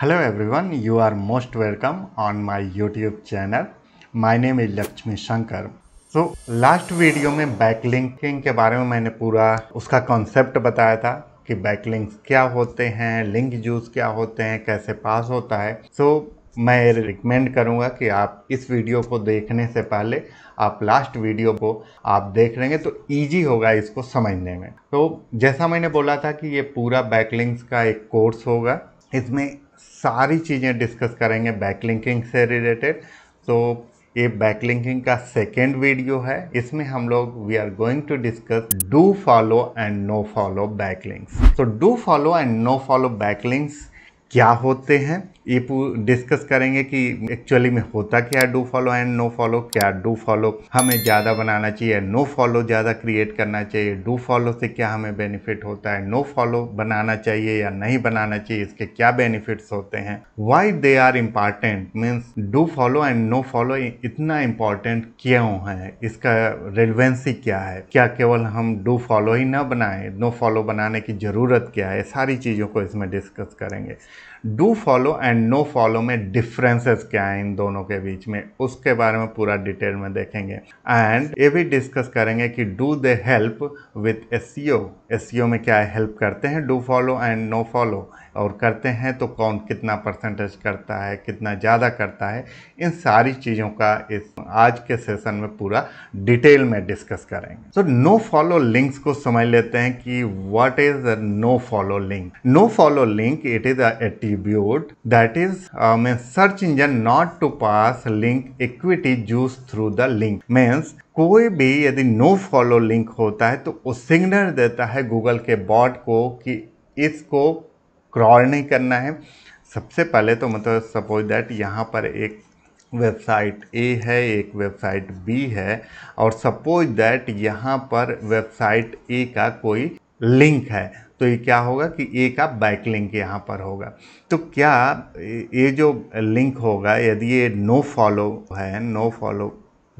Hello everyone, you are most welcome on my YouTube channel. My name is Lakshmi Shankar. So last video में backlinking के बारे में मैंने पूरा उसका कॉन्सेप्ट बताया था कि बैकलिंक्स क्या होते हैं लिंक जूस क्या होते हैं कैसे पास होता है सो so, मैं रिकमेंड करूँगा कि आप इस वीडियो को देखने से पहले आप लास्ट वीडियो को आप देख लेंगे तो इजी होगा इसको समझने में तो जैसा मैंने बोला था कि ये पूरा बैकलिंक्स का एक कोर्स होगा इसमें सारी चीज़ें डिस्कस करेंगे बैकलिंकिंग से रिलेटेड तो ये बैकलिंकिंग का सेकेंड वीडियो है इसमें हम लोग we are going to discuss do follow and no follow backlinks तो do follow and no follow backlinks क्या होते हैं ये डिस्कस करेंगे कि एक्चुअली में होता क्या है do follow and no follow क्या डू फॉलो हमें ज़्यादा बनाना चाहिए नो फॉलो ज़्यादा क्रिएट करना चाहिए डू फॉलो से क्या हमें बेनिफिट होता है नो फॉलो बनाना चाहिए या नहीं बनाना चाहिए इसके क्या बेनिफिट्स होते हैं why they are important means do follow and no follow इतना इम्पॉर्टेंट क्यों है इसका रेलिवेंसी क्या है क्या केवल हम डू फॉलो ही ना बनाएं नो फॉलो बनाने की ज़रूरत क्या है सारी चीज़ों को इसमें डिस्कस करेंगे do follow and no follow में डिफरेंसेस क्या है इन दोनों के बीच में उसके बारे में पूरा डिटेल में देखेंगे एंड ये भी डिस्कस करेंगे कि do they help with S C में क्या हेल्प करते हैं do follow and no follow और करते हैं तो कौन कितना परसेंटेज करता है कितना ज़्यादा करता है इन सारी चीज़ों का इस आज के सेशन में पूरा डिटेल में डिस्कस करेंगे सो नो फॉलो लिंक्स को समझ लेते हैं कि what is no follow link no follow link it is attribute that is mean search engine not to pass link equity juice through the link means कोई भी यदि no follow link होता है तो वो सिग्नल देता है गूगल के बॉट को कि इसको क्रॉल नहीं करना है सबसे पहले तो मतलब सपोज दैट यहाँ पर एक वेबसाइट ए है एक वेबसाइट बी है और सपोज दैट यहाँ पर वेबसाइट ए का कोई लिंक है तो ये क्या होगा कि ए का बैक लिंक यहाँ पर होगा तो क्या ये जो लिंक होगा यदि ये नो फॉलो है नो फॉलो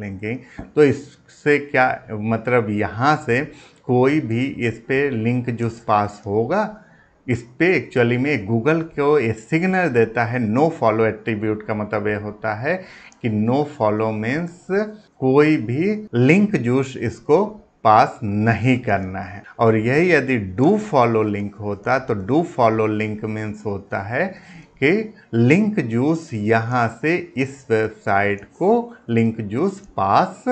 लिंकिंग तो इससे क्या मतलब यहाँ से कोई भी इस पर लिंक जो पास होगा इस पर एक्चुअली में गूगल को ये सिग्नल देता है नो फॉलो एट्रीब्यूट का मतलब ये होता है कि नो फॉलो मीन्स कोई भी लिंक जूस इसको पास नहीं करना है और यही यदि डू फॉलो लिंक होता तो डू फॉलो लिंक मीन्स होता है कि लिंक जूस यहाँ से इस वेबसाइट को लिंक जूस पास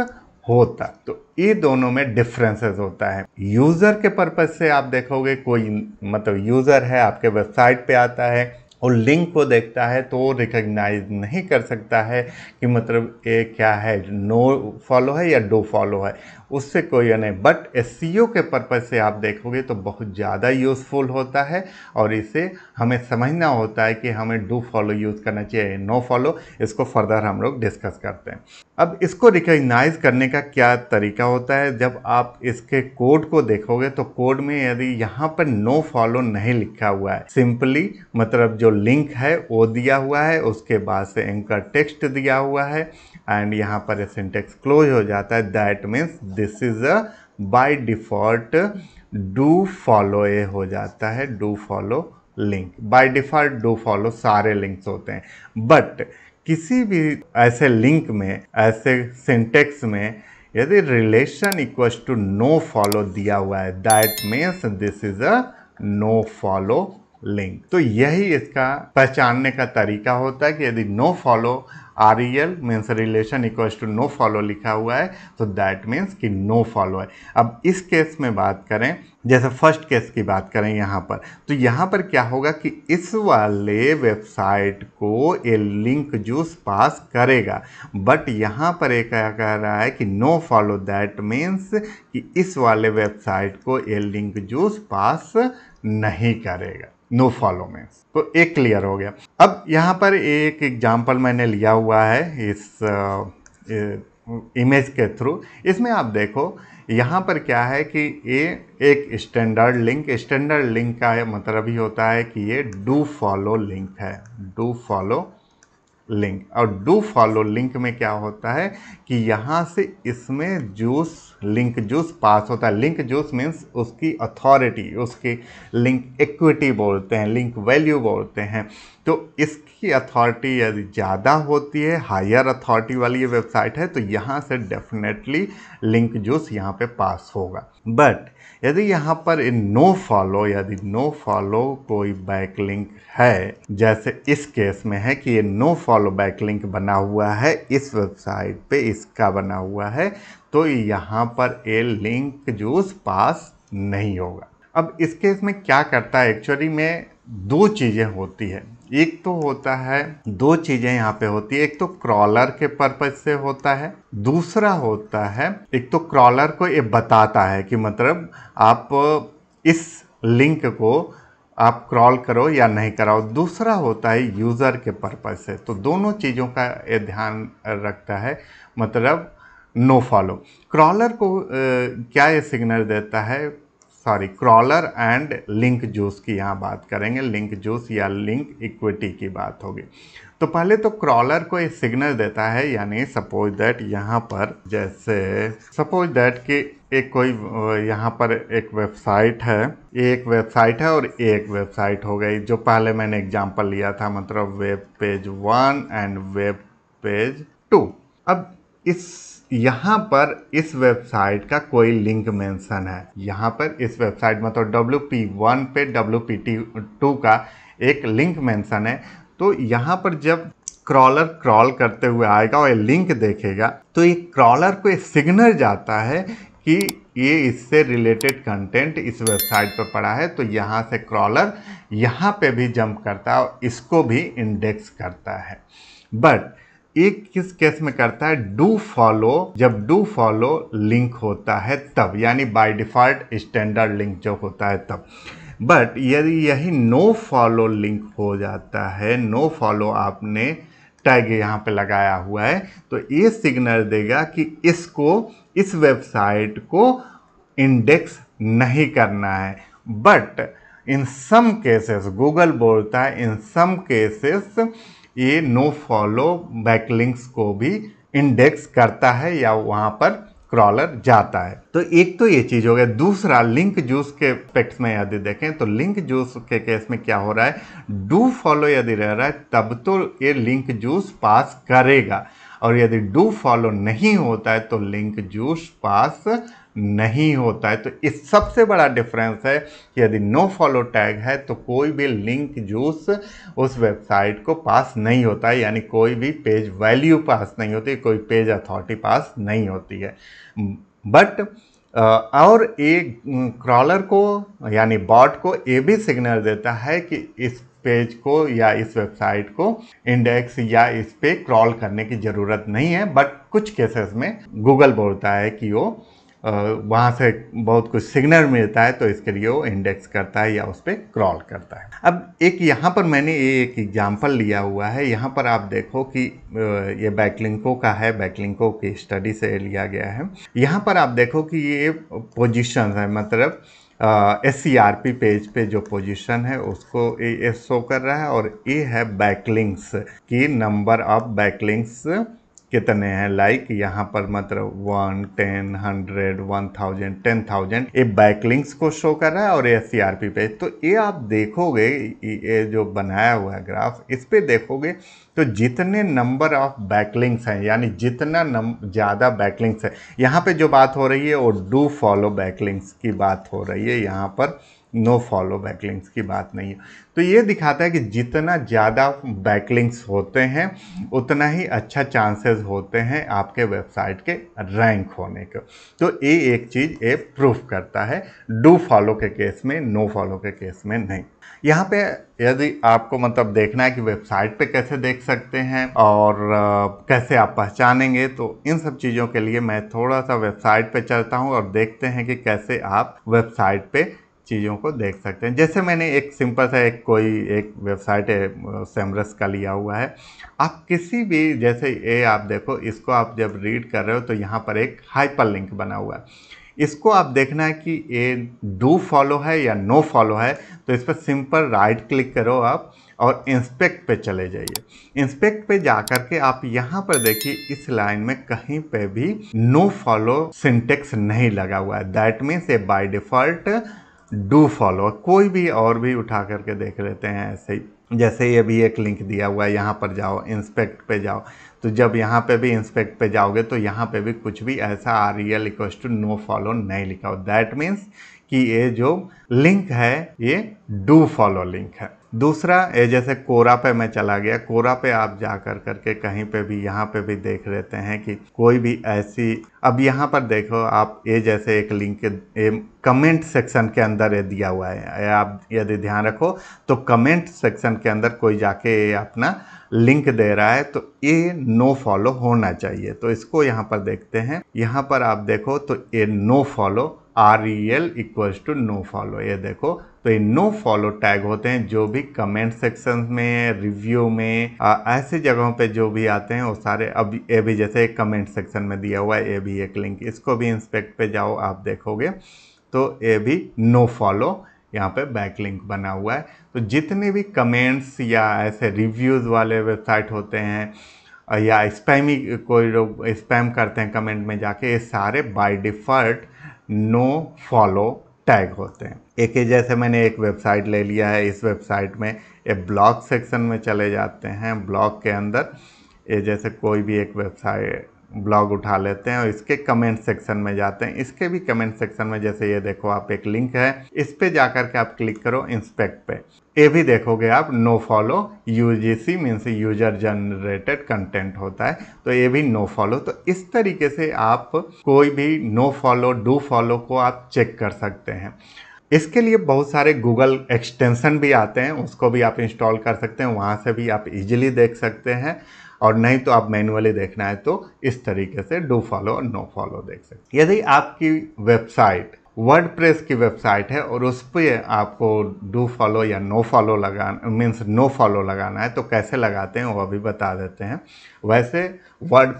होता तो ये दोनों में डिफरेंसेस होता है यूज़र के पर्पज़ से आप देखोगे कोई मतलब यूज़र है आपके वेबसाइट पे आता है और लिंक को देखता है तो रिकग्नाइज नहीं कर सकता है कि मतलब ये क्या है नो फॉलो है या डो फॉलो है उससे कोई नहीं बट एस e के पर्पज़ से आप देखोगे तो बहुत ज़्यादा यूज़फुल होता है और इसे हमें समझना होता है कि हमें डू फॉलो यूज़ करना चाहिए नो फॉलो इसको फर्दर हम लोग डिस्कस करते हैं अब इसको रिकग्नाइज करने का क्या तरीका होता है जब आप इसके कोड को देखोगे तो कोड में यदि यहाँ पर नो फॉलो नहीं लिखा हुआ है सिंपली मतलब जो लिंक है वो दिया हुआ है उसके बाद से एंकर टेक्स्ट दिया हुआ है एंड यहाँ पर सिंटेक्स क्लोज हो जाता है that means this is a by default do follow a हो जाता है do follow link by default do follow सारे लिंक्स होते हैं बट किसी भी ऐसे लिंक में ऐसे सिंटेक्स में यदि relation equals to no follow दिया हुआ है that means this is a no follow link तो यही इसका पहचानने का तरीका होता है कि यदि no follow R E L means relation equals to no follow लिखा हुआ है तो दैट मीन्स कि नो फॉलो है अब इस केस में बात करें जैसे फर्स्ट केस की बात करें यहाँ पर तो यहाँ पर क्या होगा कि इस वाले वेबसाइट को ये लिंक जूस पास करेगा बट यहाँ पर ये क्या कह रहा है कि नो फॉलो दैट मीन्स कि इस वाले वेबसाइट को ये लिंक जूस पास नहीं करेगा नो फॉलो में तो एक क्लियर हो गया अब यहाँ पर एक एग्जाम्पल मैंने लिया हुआ है इस इमेज के थ्रू इसमें आप देखो यहाँ पर क्या है कि ये एक स्टैंडर्ड लिंक स्टैंडर्ड लिंक का मतलब ही होता है कि ये डू फॉलो लिंक है डू फॉलो लिंक और डू फॉलो लिंक में क्या होता है कि यहाँ से इसमें जूस लिंक जूस पास होता है लिंक जूस मीन्स उसकी अथॉरिटी उसकी लिंक इक्विटी बोलते हैं लिंक वैल्यू बोलते हैं तो इसकी अथॉरिटी यदि ज़्यादा होती है हायर अथॉरिटी वाली ये वेबसाइट है तो यहाँ से डेफिनेटली लिंक जूस यहाँ पे पास होगा बट यदि यहाँ पर नो फॉलो यदि नो फॉलो कोई बैक लिंक है जैसे इस केस में है कि ये नो फॉलो बैक लिंक बना हुआ है इस वेबसाइट पे इसका बना हुआ है तो यहाँ पर ये लिंक जूस पास नहीं होगा अब इस केस में क्या करता है एक्चुअली में दो चीज़ें होती है एक तो होता है दो चीज़ें यहाँ पे होती है एक तो क्रॉलर के पर्पज से होता है दूसरा होता है एक तो क्रॉलर को ये बताता है कि मतलब आप इस लिंक को आप क्रॉल करो या नहीं कराओ दूसरा होता है यूज़र के पर्पज से तो दोनों चीज़ों का ये ध्यान रखता है मतलब नो फॉलो क्रॉलर को क्या ये सिग्नल देता है sorry crawler and link juice की यहाँ बात करेंगे लिंक जूस या लिंक इक्विटी की बात होगी तो पहले तो क्रॉलर को एक सिग्नल देता है यानी सपोज दैट यहाँ पर जैसे सपोज दैट कि एक कोई यहाँ पर एक वेबसाइट है एक वेबसाइट है और एक वेबसाइट हो गई जो पहले मैंने एग्जांपल लिया था मतलब web page one and web page two अब इस यहाँ पर इस वेबसाइट का कोई लिंक मेंशन है यहाँ पर इस वेबसाइट मतलब डब्ल्यू पी वन पे डब्ल्यू पी टी टू का एक लिंक मेंशन है तो यहाँ पर जब क्रॉलर क्रॉल करते हुए आएगा और ये लिंक देखेगा तो ये क्रॉलर को एक सिग्नल जाता है कि ये इससे रिलेटेड कंटेंट इस वेबसाइट पर पड़ा है तो यहाँ से क्रॉलर यहाँ पे भी जंप करता है और इसको भी इंडेक्स करता है बट एक किस केस में करता है डू फॉलो जब डू फॉलो लिंक होता है तब यानी बाय डिफ़ॉल्ट स्टैंडर्ड लिंक जो होता है तब बट यदि यही नो फॉलो लिंक हो जाता है नो फॉलो आपने टैग यहाँ पे लगाया हुआ है तो ये सिग्नल देगा कि इसको इस वेबसाइट को इंडेक्स नहीं करना है but in some cases Google बोलता है इन सम केसेस ये नो फॉलो बैकलिंक्स को भी इंडेक्स करता है या वहाँ पर क्रॉलर जाता है तो एक तो ये चीज़ हो गया दूसरा लिंक जूस के पेक्ट्स में यदि देखें तो लिंक जूस के केस में क्या हो रहा है डू फॉलो यदि रह रहा है तब तो ये लिंक जूस पास करेगा और यदि डू फॉलो नहीं होता है तो लिंक जूस पास नहीं होता है तो इस सबसे बड़ा डिफरेंस है कि यदि नो फॉलो टैग है तो कोई भी लिंक जूस उस वेबसाइट को पास नहीं होता है यानी कोई भी पेज वैल्यू पास नहीं होती कोई पेज अथॉरिटी पास नहीं होती है बट और एक क्रॉलर को यानी बॉट को ये भी सिग्नल देता है कि इस पेज को या इस वेबसाइट को इंडेक्स या इस पे क्रॉल करने की ज़रूरत नहीं है बट कुछ केसेस में गूगल बोलता है कि वो वहाँ से बहुत कुछ सिग्नल मिलता है तो इसके लिए वो इंडेक्स करता है या उस पर क्रॉल करता है अब एक यहाँ पर मैंने ये एक एग्जाम्पल लिया हुआ है यहाँ पर आप देखो कि ये बैकलिंको का है बैकलिंको की स्टडी से लिया गया है यहाँ पर आप देखो कि ये पोजिशन है मतलब S C R P page पे जो पोजीशन है उसको ए शो कर रहा है और ए है बैकलिंक्स की नंबर ऑफ बैकलिंक्स कितने हैं लाइक यहाँ पर मतलब one ten hundred one thousand ten thousand ये बैकलिंग्स को शो कर रहा है और ये सी आर पी पे तो ये आप देखोगे ये जो बनाया हुआ है ग्राफ इस पर देखोगे तो जितने नंबर ऑफ बैकलिंग्स हैं यानी जितना नम ज़्यादा बैकलिंग्स है यहाँ पे जो बात हो रही है वो डू फॉलो बैकलिंग्स की बात हो रही है यहाँ पर नो फॉलो बैकलिंक्स की बात नहीं है तो ये दिखाता है कि जितना ज़्यादा बैकलिंक्स होते हैं उतना ही अच्छा चांसेस होते हैं आपके वेबसाइट के रैंक होने के तो ये एक चीज़ ये प्रूफ करता है डू फॉलो के केस में नो फॉलो के केस में नहीं यहाँ पे यदि आपको मतलब देखना है कि वेबसाइट पे कैसे देख सकते हैं और कैसे आप पहचानेंगे तो इन सब चीज़ों के लिए मैं थोड़ा सा वेबसाइट पे चलता हूँ और देखते हैं कि कैसे आप वेबसाइट पे चीज़ों को देख सकते हैं जैसे मैंने एक सिंपल सा एक कोई एक वेबसाइट है सेमरस का लिया हुआ है आप किसी भी जैसे ये आप देखो इसको आप जब रीड कर रहे हो तो यहाँ पर एक हाइपर लिंक बना हुआ है इसको आप देखना है कि ये डू फॉलो है या नो फॉलो है तो इस पर सिंपल राइट क्लिक करो आप और इंस्पेक्ट पे चले जाइए इंस्पेक्ट पे जा कर के आप यहाँ पर देखिए इस लाइन में कहीं पे भी नो फॉलो सिंटेक्स नहीं लगा हुआ है दैट मीन्स ये बाय डिफ़ॉल्ट डू फॉलो कोई भी और भी उठा करके देख लेते हैं ऐसे ही जैसे ये भी एक लिंक दिया हुआ है यहाँ पर जाओ इंस्पेक्ट पे जाओ तो जब यहाँ पे भी इंस्पेक्ट पे जाओगे तो यहाँ पे भी कुछ भी ऐसा रही रियल इक्वेस्ट टू नो फॉलो नहीं लिखा हो दैट मीन्स कि ये जो लिंक है ये डू फॉलो लिंक है दूसरा ये जैसे कोरा पे मैं चला गया कोरा पे आप जा कर करके कहीं पे भी यहाँ पे भी देख लेते हैं कि कोई भी ऐसी अब यहाँ पर देखो आप ये जैसे एक लिंक ये कमेंट सेक्शन के अंदर ये दिया हुआ है आप यदि ध्यान रखो तो कमेंट सेक्शन के अंदर कोई जाके ये अपना लिंक दे रहा है तो ये नो फॉलो होना चाहिए तो इसको यहाँ पर देखते हैं यहाँ पर आप देखो तो ये no follow R E L equals to no follow ये देखो तो ये नो फॉलो टैग होते हैं जो भी कमेंट सेक्शन में रिव्यू में आ, ऐसे जगहों पे जो भी आते हैं वो सारे अब ये भी जैसे कमेंट सेक्शन में दिया हुआ है ये भी एक लिंक इसको भी इंस्पेक्ट पे जाओ आप देखोगे तो ये भी नो फॉलो यहाँ पे बैक लिंक बना हुआ है तो जितने भी कमेंट्स या ऐसे रिव्यूज़ वाले वेबसाइट होते हैं या स्पैमी कोई लोग स्पैम करते हैं कमेंट में जाके ये सारे by default no follow tag होते हैं एक ही जैसे मैंने एक वेबसाइट ले लिया है इस वेबसाइट में ये ब्लॉग सेक्शन में चले जाते हैं ब्लॉग के अंदर ये जैसे कोई भी एक वेबसाइट ब्लॉग उठा लेते हैं और इसके कमेंट सेक्शन में जाते हैं इसके भी कमेंट सेक्शन में जैसे ये देखो आप एक लिंक है इस पर जाकर के आप क्लिक करो इंस्पेक्ट पे ये भी देखोगे आप no follow U G C means user generated content होता है तो ये भी नो फॉलो तो इस तरीके से आप कोई भी नो फॉलो डू फॉलो को आप चेक कर सकते हैं इसके लिए बहुत सारे गूगल एक्सटेंशन भी आते हैं उसको भी आप इंस्टॉल कर सकते हैं वहाँ से भी आप इजिली देख सकते हैं और नहीं तो आप मैनुअली देखना है तो इस तरीके से डू फॉलो और नो फॉलो देख सकते यदि आपकी वेबसाइट वर्ड की वेबसाइट है और उस पर आपको डू फॉलो या नो फॉलो लगाना मीन्स नो फॉलो लगाना है तो कैसे लगाते हैं वो अभी बता देते हैं वैसे वर्ड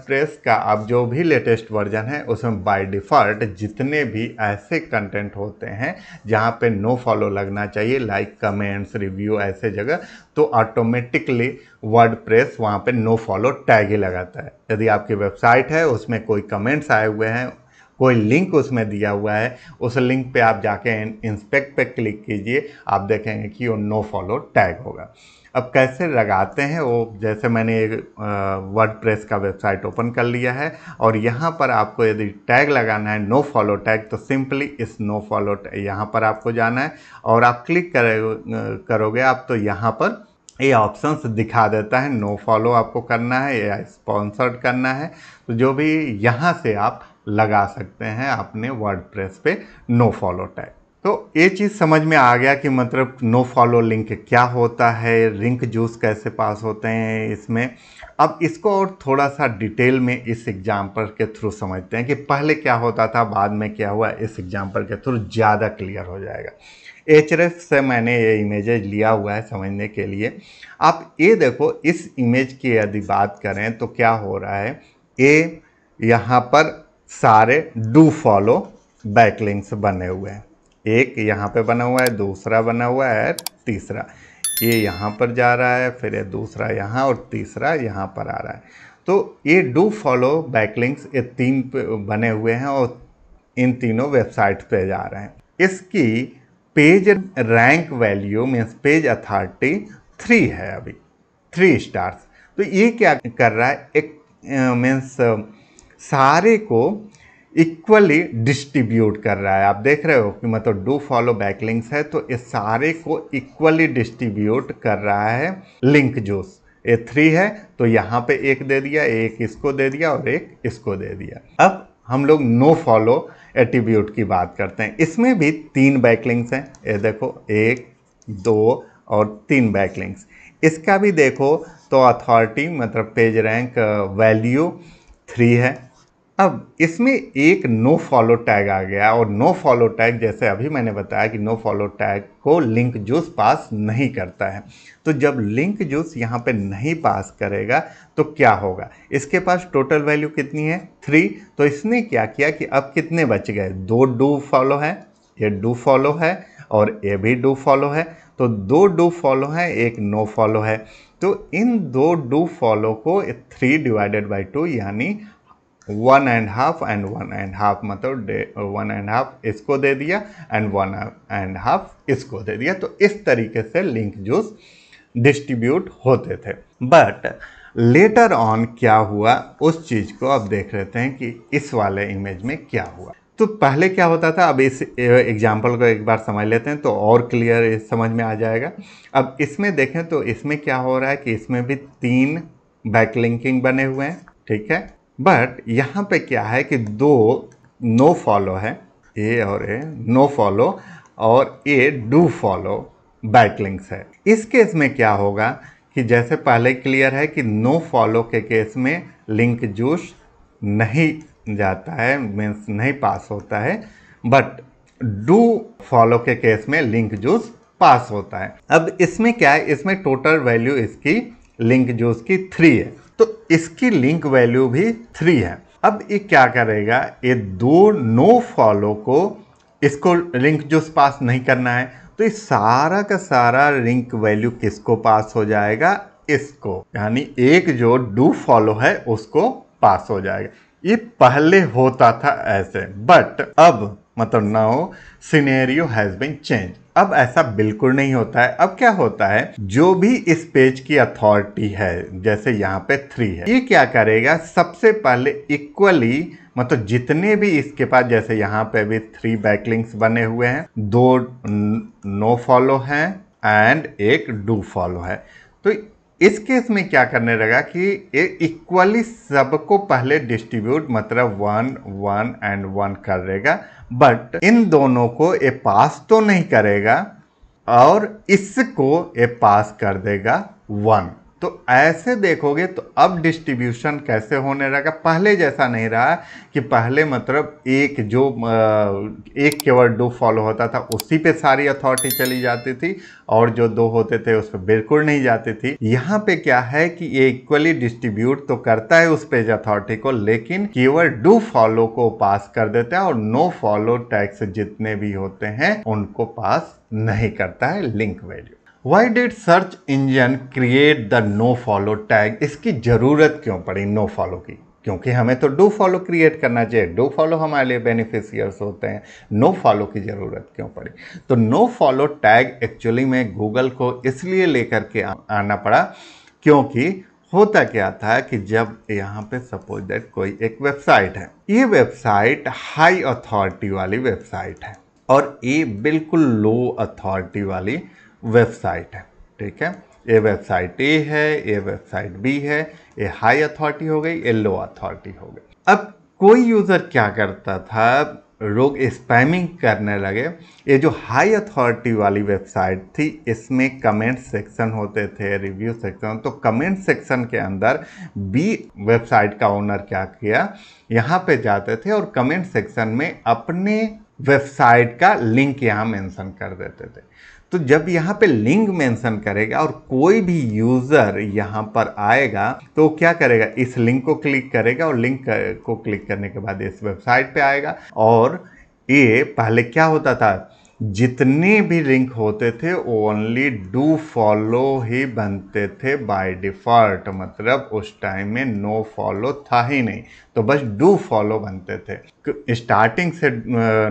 का आप जो भी लेटेस्ट वर्जन है उसमें बाय डिफ़ॉल्ट जितने भी ऐसे कंटेंट होते हैं जहाँ पे नो फॉलो लगना चाहिए लाइक कमेंट्स रिव्यू ऐसे जगह तो ऑटोमेटिकली वर्ड प्रेस वहाँ पर नो फॉलो टैग ही लगाता है यदि आपकी वेबसाइट है उसमें कोई कमेंट्स आए हुए हैं कोई लिंक उसमें दिया हुआ है उस लिंक पे आप जाके इंस्पेक्ट पे क्लिक कीजिए आप देखेंगे कि वो नो फॉलो टैग होगा अब कैसे लगाते हैं वो जैसे मैंने एक वर्ड प्रेस का वेबसाइट ओपन कर लिया है और यहाँ पर आपको यदि टैग लगाना है नो फॉलो टैग तो सिंपली इस नो फॉलो यहाँ पर आपको जाना है और आप क्लिक करोगे आप तो यहाँ पर ये ऑप्शंस दिखा देता है नो फॉलो आपको करना है या स्पॉन्सर्ड करना है तो जो भी यहाँ से आप लगा सकते हैं अपने वर्ड प्रेस पे नो फॉलो टैग तो ये चीज़ समझ में आ गया कि मतलब नो फॉलो लिंक क्या होता है लिंक जूस कैसे पास होते हैं इसमें अब इसको और थोड़ा सा डिटेल में इस एग्जाम्पल के थ्रू समझते हैं कि पहले क्या होता था बाद में क्या हुआ इस एग्जाम्पल के थ्रू ज़्यादा क्लियर हो जाएगा एच से मैंने ये इमेज लिया हुआ है समझने के लिए आप ये देखो इस इमेज की यदि बात करें तो क्या हो रहा है ए यहाँ पर सारे डू फॉलो बैकलिंग्स बने हुए हैं एक यहाँ पे बना हुआ है दूसरा बना हुआ है तीसरा ये यहाँ पर जा रहा है फिर ये दूसरा यहाँ और तीसरा यहाँ पर आ रहा है तो ये डू फॉलो बैकलिंग्स ये तीन बने हुए हैं और इन तीनों वेबसाइट पे जा रहे हैं इसकी page rank value means page authority three है अभी थ्री स्टार्स तो ये क्या कर रहा है एक मीन्स सारे को इक्वली डिस्ट्रीब्यूट कर रहा है आप देख रहे हो कि मतलब डू फॉलो बैक लिंक्स है तो इस सारे को इक्वली डिस्ट्रीब्यूट कर रहा है लिंक जूस ये थ्री है तो यहाँ पे एक दे दिया एक इसको दे दिया और एक इसको दे दिया अब हम लोग नो फॉलो एट्रीब्यूट की बात करते हैं इसमें भी तीन बैकलिंग्स हैं ये देखो एक दो और तीन बैकलिंग्स इसका भी देखो तो अथॉरिटी मतलब पेज रैंक वैल्यू थ्री है अब इसमें एक नो फॉलो टैग आ गया और नो फॉलो टैग जैसे अभी मैंने बताया कि नो फॉलो टैग को लिंक जूस पास नहीं करता है तो जब लिंक जूस यहाँ पे नहीं पास करेगा तो क्या होगा इसके पास टोटल वैल्यू कितनी है थ्री तो इसने क्या किया कि अब कितने बच गए दो डू फॉलो है ये डू फॉलो है और ये भी डू फॉलो है तो दो डू फॉलो है एक नो फॉलो है तो इन दो डू फॉलो को थ्री डिवाइडेड बाई टू यानी one and half and one and half मतलब वन एंड हाफ इसको दे दिया एंड वन एंड हाफ इसको दे दिया तो इस तरीके से लिंक जूस डिस्ट्रीब्यूट होते थे बट लेटर ऑन क्या हुआ उस चीज़ को अब देख लेते हैं कि इस वाले इमेज में क्या हुआ तो पहले क्या होता था अब इस एग्जाम्पल को एक बार समझ लेते हैं तो और क्लियर समझ में आ जाएगा अब इसमें देखें तो इसमें क्या हो रहा है कि इसमें भी तीन बैकलिंकिंग बने हुए हैं ठीक है बट यहाँ पे क्या है कि दो नो फॉलो है ए और ए नो फॉलो और ए डू फॉलो बैकलिंक्स है इस केस में क्या होगा कि जैसे पहले क्लियर है कि नो फॉलो के केस में लिंक जूस नहीं जाता है मीन्स नहीं पास होता है बट डू फॉलो के केस में लिंक जूस पास होता है अब इसमें क्या है इसमें टोटल वैल्यू इसकी लिंक जूस की थ्री है तो इसकी लिंक वैल्यू भी थ्री है अब ये क्या करेगा ये दो नो फॉलो को इसको लिंक जूस पास नहीं करना है तो ये सारा का सारा लिंक वैल्यू किसको पास हो जाएगा इसको यानी एक जो डू फॉलो है उसको पास हो जाएगा ये पहले होता था ऐसे बट अब मतलब now scenario has been change अब ऐसा बिल्कुल नहीं होता है अब क्या होता है जो भी इस पेज की अथॉरिटी है जैसे यहाँ पे थ्री है ये क्या करेगा सबसे पहले इक्वली मतलब जितने भी इसके पास जैसे यहाँ पे भी थ्री बैकलिंग्स बने हुए हैं दो नो फॉलो हैं एंड एक डू फॉलो है तो इस केस में क्या करने लगा कि ये इक्वली सबको पहले डिस्ट्रीब्यूट मतलब वन वन एंड वन कर देगा बट इन दोनों को ये पास तो नहीं करेगा और इसको ये पास कर देगा वन तो ऐसे देखोगे तो अब डिस्ट्रीब्यूशन कैसे होने लगा पहले जैसा नहीं रहा कि पहले मतलब एक जो एक केवल दो फॉलो होता था उसी पे सारी अथॉरिटी चली जाती थी और जो दो होते थे उस पर बिल्कुल नहीं जाती थी यहाँ पे क्या है कि ये इक्वली डिस्ट्रीब्यूट तो करता है उस पेज अथॉरिटी को लेकिन केवल डू फॉलो को पास कर देता है और नो फॉलो टैक्स जितने भी होते हैं उनको पास नहीं करता है link value why did search engine create the no follow tag इसकी ज़रूरत क्यों पड़ी नो फॉलो की क्योंकि हमें तो डू फॉलो क्रिएट करना चाहिए डू फॉलो हमारे लिए बेनिफिशियर्स होते हैं नो फॉलो की ज़रूरत क्यों पड़ी तो नो फॉलो टैग एक्चुअली में गूगल को इसलिए लेकर के आना पड़ा क्योंकि होता क्या था कि जब यहाँ पे सपोज दैट कोई एक वेबसाइट है ये वेबसाइट हाई अथॉरिटी वाली वेबसाइट है और ये बिल्कुल लो अथॉरिटी वाली वेबसाइट है ठीक है ये वेबसाइट ए है ये वेबसाइट बी है ये हाई अथॉरिटी हो गई ये लो अथॉरिटी हो गई अब कोई यूज़र क्या करता था लोग स्पैमिंग करने लगे ये जो हाई अथॉरिटी वाली वेबसाइट थी इसमें कमेंट सेक्शन होते थे रिव्यू सेक्शन तो कमेंट सेक्शन के अंदर बी वेबसाइट का ओनर क्या किया यहाँ पे जाते थे और कमेंट सेक्शन में अपने वेबसाइट का लिंक यहाँ मेंशन कर देते थे तो जब यहाँ पे लिंक मेंशन करेगा और कोई भी यूज़र यहाँ पर आएगा तो क्या करेगा इस लिंक को क्लिक करेगा और लिंक को क्लिक करने के बाद इस वेबसाइट पे आएगा और ये पहले क्या होता था जितने भी लिंक होते थे ओनली डू फॉलो ही बनते थे बाय डिफ़ॉल्ट मतलब उस टाइम में नो फॉलो था ही नहीं तो बस डू फॉलो बनते थे स्टार्टिंग से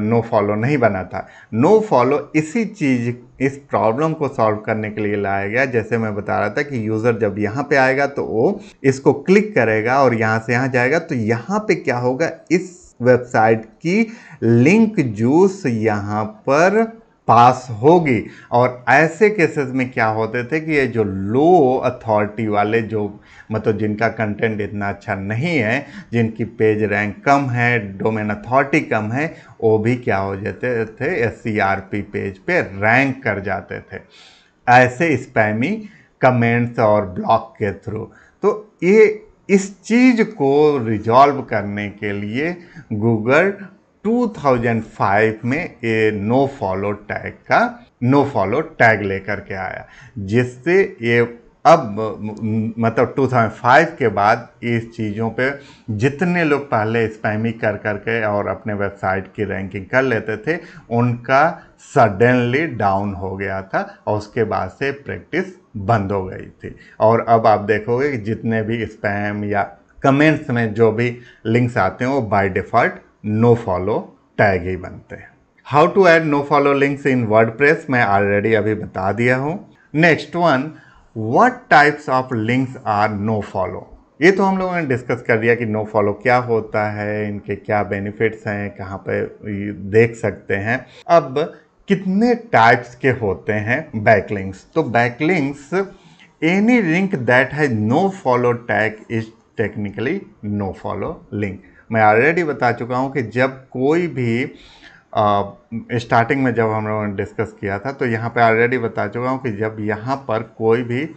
नो फॉलो नहीं बना था नो फॉलो इसी चीज़ इस प्रॉब्लम को सॉल्व करने के लिए लाया गया जैसे मैं बता रहा था कि यूज़र जब यहाँ पे आएगा तो वो इसको क्लिक करेगा और यहाँ से यहाँ जाएगा तो यहाँ पे क्या होगा इस वेबसाइट की लिंक जूस यहाँ पर पास होगी और ऐसे केसेस में क्या होते थे कि ये जो लो अथॉरिटी वाले जो मतलब जिनका कंटेंट इतना अच्छा नहीं है जिनकी पेज रैंक कम है डोमेन अथॉरिटी कम है वो भी क्या हो जाते थे एस पेज पे रैंक कर जाते थे ऐसे स्पैमी कमेंट्स और ब्लॉग के थ्रू तो ये इस चीज़ को रिजॉल्व करने के लिए गूगल 2005 में ये नो फॉलो टैग का नो फॉलो टैग लेकर के आया जिससे ये अब मतलब 2005 के बाद इस चीज़ों पे जितने लोग पहले स्पैमिंग कर कर के और अपने वेबसाइट की रैंकिंग कर लेते थे उनका सडनली डाउन हो गया था और उसके बाद से प्रैक्टिस बंद हो गई थी और अब आप देखोगे कि जितने भी स्पैम या कमेंट्स में जो भी लिंक्स आते हैं वो by default no follow tag ही बनते हैं how to add no follow links in word मैं ऑलरेडी अभी बता दिया हूँ next one what types of links are no follow ये तो हम लोगों ने डिस्कस कर दिया कि नो फॉलो क्या होता है इनके क्या बेनिफिट्स हैं कहाँ पे देख सकते हैं अब कितने टाइप्स के होते हैं बैकलिंक्स तो backlinks any link that has no follow tag is technically no follow link मैं ऑलरेडी बता चुका हूँ कि जब कोई भी स्टार्टिंग में जब हम लोगों ने डिस्कस किया था तो यहाँ पे ऑलरेडी बता चुका हूँ कि जब यहाँ पर कोई भी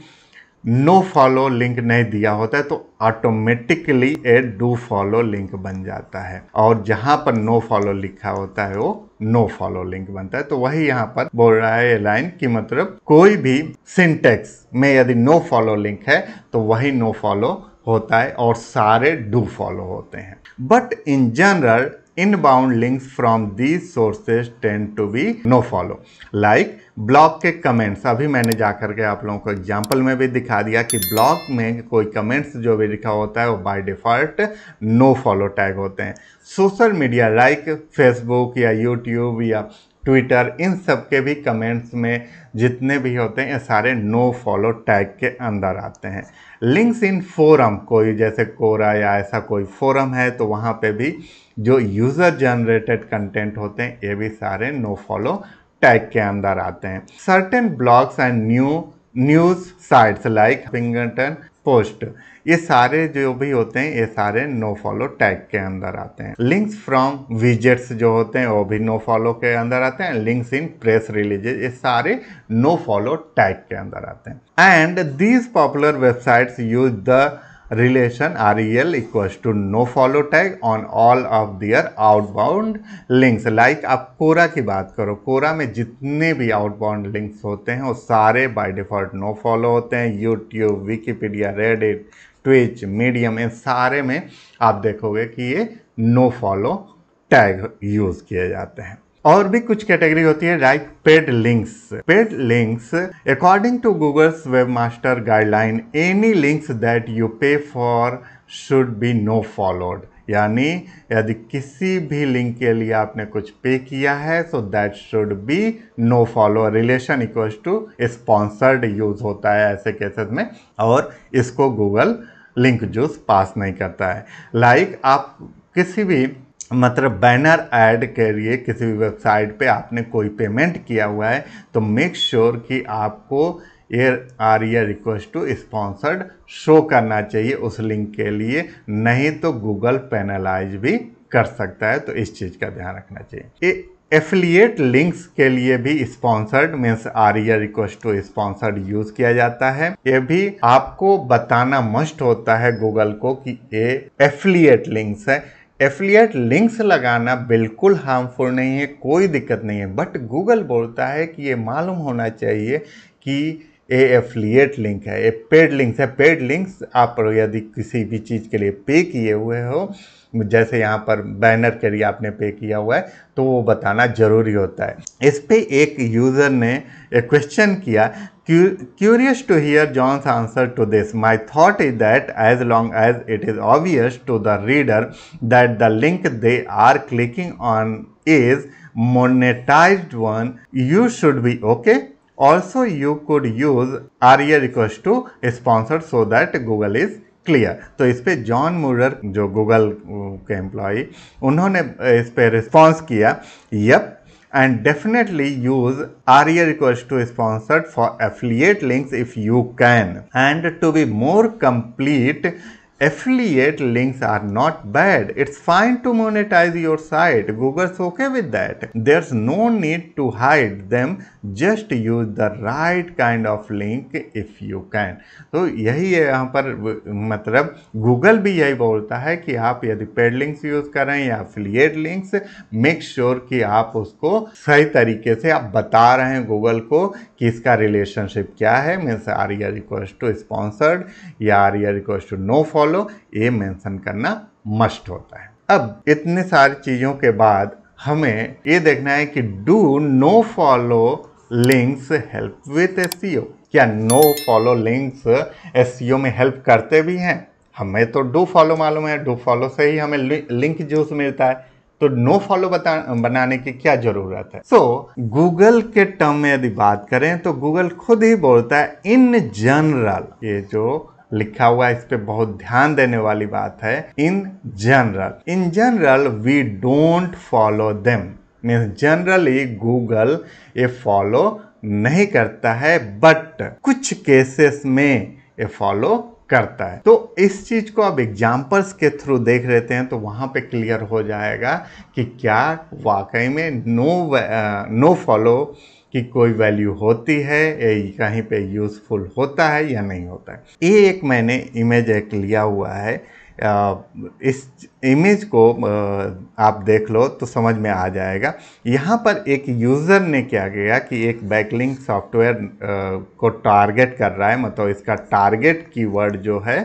नो फॉलो लिंक नहीं दिया होता है तो automatically a do follow link बन जाता है और जहाँ पर नो फॉलो लिखा होता है वो नो फॉलो लिंक बनता है तो वही यहाँ पर बोल रहा है ये लाइन कि मतलब कोई भी सिंटेक्स में यदि नो फॉलो लिंक है तो वही नो फॉलो होता है और सारे डू फॉलो होते हैं but in general bound links from these sources tend to be no follow like blog के कमेंट्स अभी मैंने जा के आप लोगों को एग्जाम्पल में भी दिखा दिया कि ब्लॉग में कोई कमेंट्स जो भी लिखा होता है वो by default no follow tag होते हैं सोशल मीडिया लाइक फेसबुक या यूट्यूब या ट्विटर इन सब के भी कमेंट्स में जितने भी होते हैं ये सारे नो फॉलो टैग के अंदर आते हैं लिंक्स इन फोरम कोई जैसे कोरा या ऐसा कोई फोरम है तो वहाँ पे भी जो यूज़र जनरेटेड कंटेंट होते हैं ये भी सारे नो फॉलो टैग के अंदर आते हैं certain blogs and new news sites like Huffington Post ये सारे जो भी होते हैं ये सारे नो फॉलो टैग के अंदर आते हैं लिंक्स फ्रॉम विजेट्स जो होते हैं वो भी नो फॉलो के अंदर आते हैं लिंक्स इन प्रेस रिलीजेज ये सारे नो फॉलो टैग के अंदर आते हैं and these popular websites use the relation rel equals to no follow tag on all of their outbound links like आप कोरा की बात करो कोरा में जितने भी outbound links होते हैं वो सारे by default no follow होते हैं YouTube, Wikipedia, Reddit, Twitch, Medium इन सारे में आप देखोगे कि ये no follow tag use किए जाते हैं और भी कुछ कैटेगरी होती है like paid links paid links according to Google's webmaster guideline any links that you pay for should be no followed यानी यदि किसी भी लिंक के लिए आपने कुछ पे किया है so that should be no follow relation equals to sponsored use होता है ऐसे केसेस में और इसको गूगल लिंक जूस पास नहीं करता है लाइक like आप किसी भी मतलब बैनर ऐड के लिए किसी भी वेबसाइट पे आपने कोई पेमेंट किया हुआ है तो मेक श्योर sure कि आपको ये आर या रिक्वेस्ट टू स्पॉन्सर्ड शो करना चाहिए उस लिंक के लिए नहीं तो गूगल पेनालाइज भी कर सकता है तो इस चीज़ का ध्यान रखना चाहिए एफिलिएट लिंक्स के लिए भी स्पॉन्सर्ड मीन्स आर या रिक्वेस्ट टू स्पॉन्सर्ड यूज किया जाता है ये भी आपको बताना मस्ट होता है गूगल को कि ये एफिलिएट लिंक्स है एफिलिएट लिंक्स लगाना बिल्कुल हार्मफुल नहीं है कोई दिक्कत नहीं है बट गूगल बोलता है कि ये मालूम होना चाहिए कि ए एफिलिएट लिंक है ए पेड लिंक्स है पेड लिंक्स आप यदि किसी भी चीज़ के लिए पे किए हुए हो जैसे यहाँ पर बैनर के लिए आपने पे किया हुआ है तो वो बताना ज़रूरी होता है इस पे एक यूज़र ने एक क्वेश्चन किया Curious to hear John's answer to this, my thought is that as long as it is obvious to the reader that the link they are clicking on is monetized one, you should be okay. Also, you could use ARIA request to sponsor so that Google is clear. So, इस पर John Murder, जो employee, के employ उन्होंने इस पर किया and definitely use ARIA request to sponsored for affiliate links if you can. And to be more complete, affiliate links are not bad it's fine to monetize your site google's okay with that there's no need to hide them just use the right kind of link if you can तो यही है यहाँ पर मतलब Google भी यही बोलता है कि आप यदि पेड लिंक्स यूज़ करें या फिलियड लिंक्स मेक श्योर कि आप उसको सही तरीके से आप बता रहे हैं गूगल को कि इसका रिलेशनशिप क्या है means are your request to sponsored या are your request to no follow ये मैंसन करना मस्ट होता है अब इतने सारी चीज़ों के बाद हमें ये देखना है कि do no follow links help with SEO क्या नो फॉलो लिंक्स एस में हेल्प करते भी हैं हमें तो डू फॉलो मालूम है डू फॉलो से ही हमें लिंक जूस मिलता है तो नो फॉलो बता बनाने की क्या ज़रूरत है सो so, गूगल के टर्म में यदि बात करें तो गूगल खुद ही बोलता है इन जनरल ये जो लिखा हुआ है इस पे बहुत ध्यान देने वाली बात है in general in general we don't follow them means generally Google ये फॉलो नहीं करता है बट कुछ केसेस में ये फॉलो करता है तो इस चीज़ को आप एग्जाम्पल्स के थ्रू देख लेते हैं तो वहाँ पे क्लियर हो जाएगा कि क्या वाकई में नो नो फॉलो की कोई वैल्यू होती है कहीं पे यूज़फुल होता है या नहीं होता है ये एक मैंने इमेज एक लिया हुआ है इस इमेज को आप देख लो तो समझ में आ जाएगा यहाँ पर एक यूज़र ने क्या किया कि एक बैकलिंक सॉफ्टवेयर को टारगेट कर रहा है मतलब इसका टारगेट कीवर्ड जो है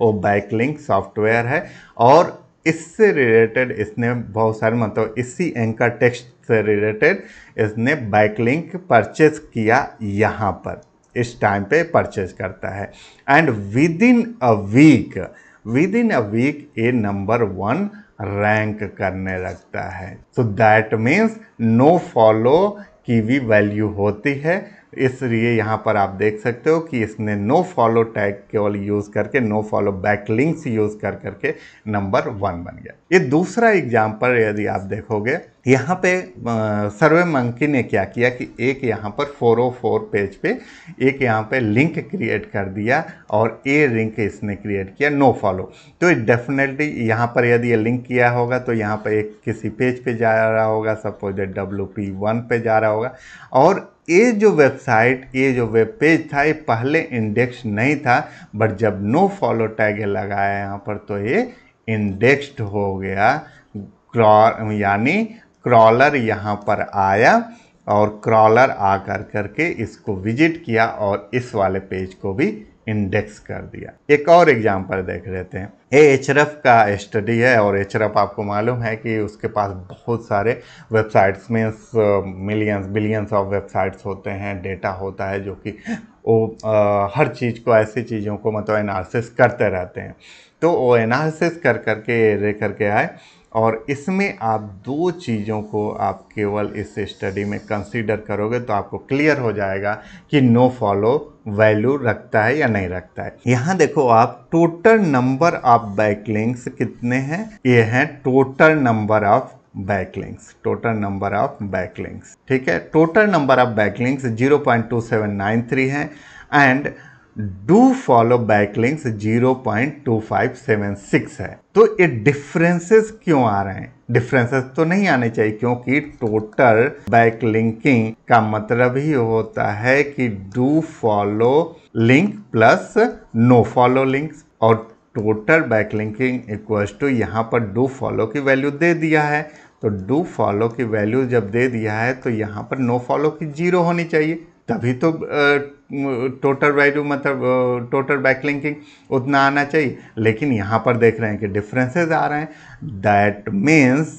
वो बैकलिंक सॉफ्टवेयर है और इससे रिलेटेड इसने बहुत सारे मतलब इसी एंकर टेक्स्ट से रिलेटेड इसने बैकलिंक परचेज किया यहाँ पर इस टाइम पे परचेज करता है and within a week within a week a number one rank करने लगता है so that means no follow की भी वैल्यू होती है इसलिए यहाँ पर आप देख सकते हो कि इसने नो फॉलो टैग केवल यूज़ करके नो फॉलो बैकलिंक्स यूज़ कर करके नंबर वन बन गया ये दूसरा एग्जाम्पल यदि आप देखोगे यहाँ पे सर्वे मंकी ने क्या किया कि एक यहाँ पर 404 पेज पे एक यहाँ पे लिंक क्रिएट कर दिया और ए लिंक इसने क्रिएट किया नो फॉलो तो डेफिनेटली यहाँ पर यदि ये लिंक किया होगा तो यहाँ पर एक किसी पेज पे जा रहा होगा suppose that W P one पे जा रहा होगा और ये जो वेबसाइट ये जो वेब पेज था ये पहले इंडेक्स नहीं था बट जब नो फॉलो टैग लगाया यहाँ पर तो ये इंडेक्स्ड हो गया यानी क्रॉलर यहाँ पर आया और क्रॉलर आकर करके इसको विजिट किया और इस वाले पेज को भी इंडेक्स कर दिया एक और एग्जाम्पल देख लेते हैं ए एच का स्टडी है और एच आपको मालूम है कि उसके पास बहुत सारे वेबसाइट्स में मिलियंस बिलियंस ऑफ वेबसाइट्स होते हैं डेटा होता है जो कि वो आ, हर चीज़ को ऐसी चीज़ों को मतलब एनालिसिस करते रहते हैं तो वो एनालिसिस कर करके रे करके आए और इसमें आप दो चीज़ों को आप केवल इस स्टडी में कंसीडर करोगे तो आपको क्लियर हो जाएगा कि नो फॉलो वैल्यू रखता है या नहीं रखता है यहाँ देखो आप टोटल नंबर ऑफ बैकलिंग्स कितने हैं ये हैं total number of backlinks total number of backlinks ठीक है total number of backlinks three है एंड डू फॉलो बैकलिंग्स 0.2576 है तो ये डिफरेंसेस क्यों आ रहे हैं डिफरेंसेस तो नहीं आने चाहिए क्योंकि टोटल बैकलिंकिंग का मतलब ही होता है कि do follow link plus no follow links और टोटल बैकलिंकिंग इक्वल्स टू यहाँ पर डू फॉलो की वैल्यू दे दिया है तो डू फॉलो की वैल्यू जब दे दिया है तो यहाँ पर नो no फॉलो की जीरो होनी चाहिए तभी तो टोटल वैल्यू मतलब टोटल बैकलिंकिंग उतना आना चाहिए लेकिन यहाँ पर देख रहे हैं कि डिफरेंसेस आ रहे हैं दैट मीन्स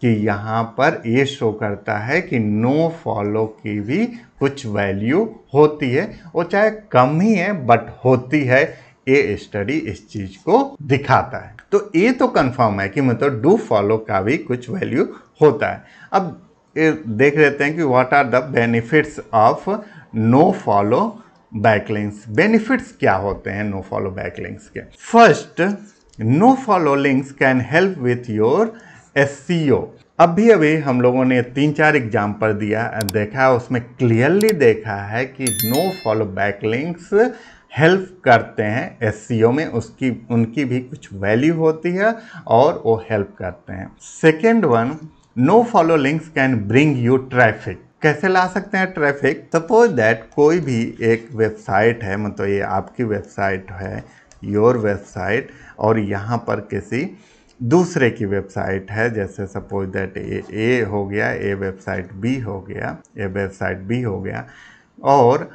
कि यहाँ पर ये शो करता है कि नो फॉलो की भी कुछ वैल्यू होती है वो चाहे कम ही है बट होती है ये स्टडी इस चीज़ को दिखाता है तो ये तो कंफर्म है कि मतलब डू फॉलो का भी कुछ वैल्यू होता है अब देख लेते हैं कि what are the benefits of no follow backlinks benefits क्या होते हैं नो फॉलो बैकलिंक्स के first no follow links can help with your SEO अभी अभी हम लोगों ने तीन चार एग्जाम्पल दिया देखा है उसमें क्लियरली देखा है कि नो फॉलो बैकलिंग्स हेल्प करते हैं एस में उसकी उनकी भी कुछ वैल्यू होती है और वो हेल्प करते हैं second one no follow links can bring you traffic कैसे ला सकते हैं ट्रैफिक सपोज दैट कोई भी एक वेबसाइट है मतलब ये आपकी वेबसाइट है योर वेबसाइट और यहाँ पर किसी दूसरे की वेबसाइट है जैसे सपोज दैट ए ए हो गया ए वेबसाइट बी हो गया ए वेबसाइट बी हो गया और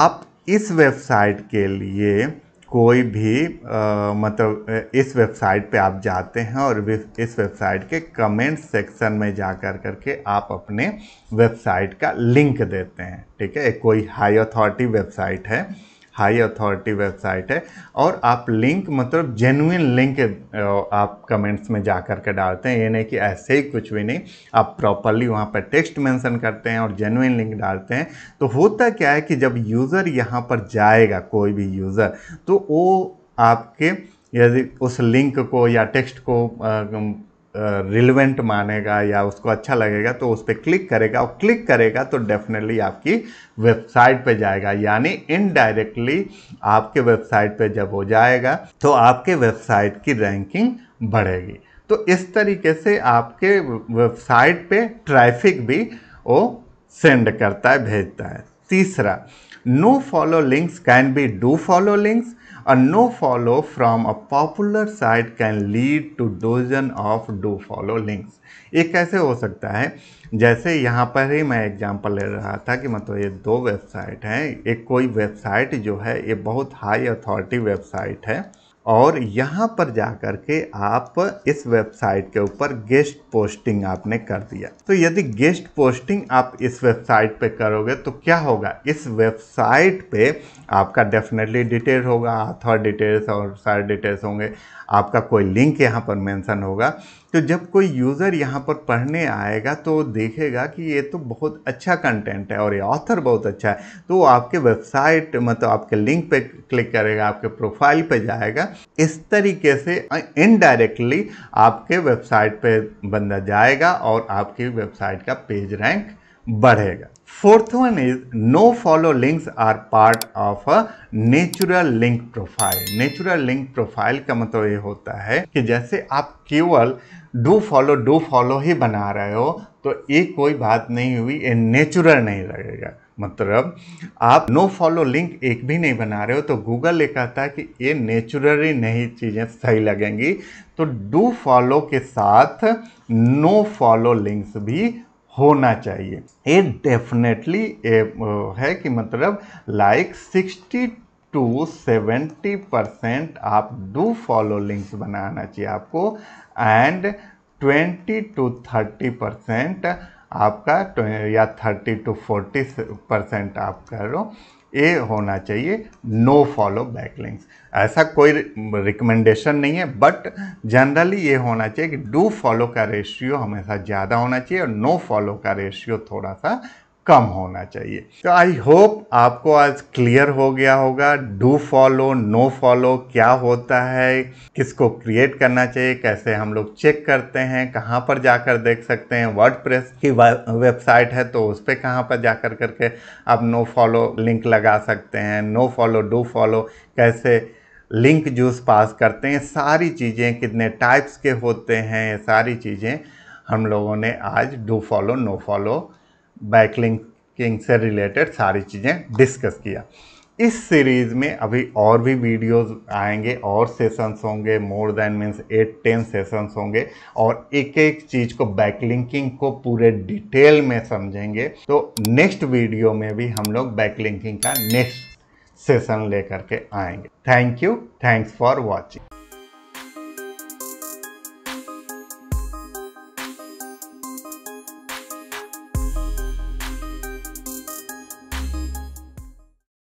आप इस वेबसाइट के लिए कोई भी आ, मतलब इस वेबसाइट पे आप जाते हैं और इस वेबसाइट के कमेंट सेक्शन में जा कर करके आप अपने वेबसाइट का लिंक देते हैं ठीक है कोई हाई अथॉरिटी वेबसाइट है हाई अथॉरिटी वेबसाइट है और आप लिंक मतलब जेनुइन लिंक आप कमेंट्स में जा कर के डालते हैं ये नहीं कि ऐसे ही कुछ भी नहीं आप प्रॉपरली वहाँ पर टेक्स्ट मेंशन करते हैं और जेनुइन लिंक डालते हैं तो होता क्या है कि जब यूज़र यहाँ पर जाएगा कोई भी यूज़र तो वो आपके यदि उस लिंक को या टेक्स्ट को रिलेवेंट मानेगा या उसको अच्छा लगेगा तो उस पर क्लिक करेगा और क्लिक करेगा तो डेफिनेटली आपकी वेबसाइट पे जाएगा यानी इनडायरेक्टली आपके वेबसाइट पे जब हो जाएगा तो आपके वेबसाइट की रैंकिंग बढ़ेगी तो इस तरीके से आपके वेबसाइट पे ट्रैफिक भी वो सेंड करता है भेजता है तीसरा no follow links can be do follow links A no follow from a popular site can lead to dozen of do follow links. ये कैसे हो सकता है जैसे यहाँ पर ही मैं एग्जाम्पल ले रहा था कि मतलब ये दो वेबसाइट हैं एक कोई वेबसाइट जो है ये बहुत हाई अथॉरिटी वेबसाइट है और यहाँ पर जा कर के आप इस वेबसाइट के ऊपर गेस्ट पोस्टिंग आपने कर दिया तो यदि गेस्ट पोस्टिंग आप इस वेबसाइट पे करोगे तो क्या होगा इस वेबसाइट पे आपका डेफिनेटली डिटेल होगा आथर डिटेल्स और सारे डिटेल्स होंगे आपका कोई लिंक यहाँ पर मेंशन होगा तो जब कोई यूज़र यहाँ पर पढ़ने आएगा तो देखेगा कि ये तो बहुत अच्छा कंटेंट है और ये ऑथर बहुत अच्छा है तो वो आपके वेबसाइट मतलब आपके लिंक पे क्लिक करेगा आपके प्रोफाइल पे जाएगा इस तरीके से इनडायरेक्टली आपके वेबसाइट पे बंदा जाएगा और आपकी वेबसाइट का पेज रैंक बढ़ेगा fourth one is no follow links are part of a natural link profile natural link profile का मतलब ये होता है कि जैसे आप केवल डू फॉलो डू फॉलो ही बना रहे हो तो ये कोई बात नहीं हुई ये नेचुरल नहीं लगेगा मतलब आप नो फॉलो लिंक एक भी नहीं बना रहे हो तो गूगल ये कहता है कि ये नेचुरली नहीं चीज़ें सही लगेंगी तो डू फॉलो के साथ नो फॉलो लिंक्स भी होना चाहिए ये डेफिनेटली है कि मतलब like sixty to seventy percent आप डू फॉलो लिंक्स बनाना चाहिए आपको and twenty to thirty percent आपका या थर्टी टू फोर्टी परसेंट आप करो ए होना चाहिए नो फॉलो बैक लिंक्स ऐसा कोई रिकमेंडेशन नहीं है बट जनरली ये होना चाहिए कि डू फॉलो का रेशियो हमेशा ज़्यादा होना चाहिए और नो फॉलो का रेशियो थोड़ा सा कम होना चाहिए तो आई होप आपको आज क्लियर हो गया होगा डू फॉलो नो फॉलो क्या होता है किसको क्रिएट करना चाहिए कैसे हम लोग चेक करते हैं कहाँ पर जाकर देख सकते हैं वर्ड की वेबसाइट है तो उस पर कहाँ पर जाकर करके आप नो फॉलो लिंक लगा सकते हैं नो फॉलो डू फॉलो कैसे लिंक जूस पास करते हैं सारी चीज़ें कितने टाइप्स के होते हैं ये सारी चीज़ें हम लोगों ने आज do follow no follow backlinking से रिलेटेड सारी चीज़ें डिस्कस किया इस सीरीज़ में अभी और भी वीडियोस आएंगे और सेशंस होंगे more than means eight ten sessions होंगे और एक एक चीज़ को बैकलिंकिंग को पूरे डिटेल में समझेंगे तो नेक्स्ट वीडियो में भी हम लोग बैकलिंकिंग का नेक्स्ट सेशन लेकर के आएंगे thank you thanks for watching